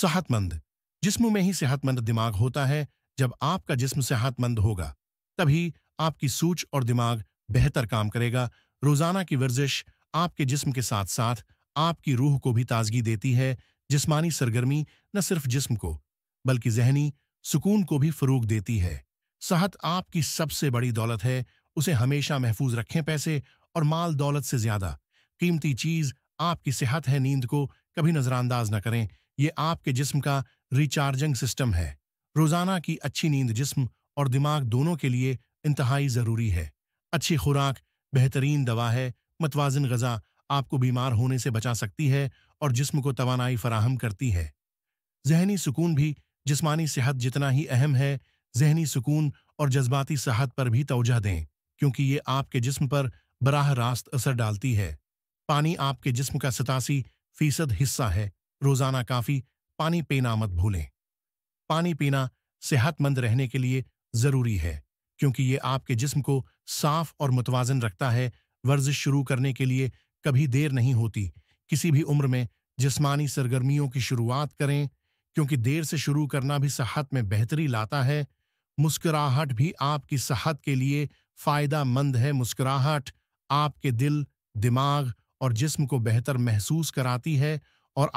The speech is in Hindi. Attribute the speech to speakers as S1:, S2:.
S1: सेहतमंद जिस्म में ही सेहतमंद दिमाग होता है जब आपका जिस्म सेहतमंद होगा तभी आपकी सोच और दिमाग बेहतर काम करेगा रोजाना की वर्जिश आपके जिस्म के साथ साथ आपकी रूह को भी ताजगी देती है जिस्मानी सरगर्मी न सिर्फ जिस्म को बल्कि जहनी सुकून को भी फरूग देती है सेहत आपकी सबसे बड़ी दौलत है उसे हमेशा महफूज रखें पैसे और माल दौलत से ज्यादा कीमती चीज आपकी सेहत है नींद को कभी नज़रअंदाज न करें ये आपके जिस्म का रिचार्जिंग सिस्टम है रोज़ाना की अच्छी नींद जिस्म और दिमाग दोनों के लिए इंतहाई ज़रूरी है अच्छी खुराक बेहतरीन दवा है मतवाजन गज़ा आपको बीमार होने से बचा सकती है और जिस्म को तोानाई फराहम करती है जहनी सुकून भी जिस्मानी सेहत जितना ही अहम है जहनी सुकून और जज्बाती सेहत पर भी तोजह दें क्योंकि ये आपके जिस्म पर बराह रास्त असर डालती है पानी आपके जिस्म का सतासी फीसद हिस्सा है रोजाना काफी पानी पीना मत भूलें पानी पीना सेहतमंद रहने के लिए जरूरी है क्योंकि ये आपके जिस्म को साफ और मुतवाजन रखता है वर्जिश शुरू करने के लिए कभी देर नहीं होती किसी भी उम्र में जिस्मानी सरगर्मियों की शुरुआत करें क्योंकि देर से शुरू करना भी सेहत में बेहतरी लाता है मुस्कुराहट भी आपकी सेहत के लिए फायदा मंद है मुस्कुराहट आपके दिल दिमाग और जिस्म को बेहतर महसूस कराती है और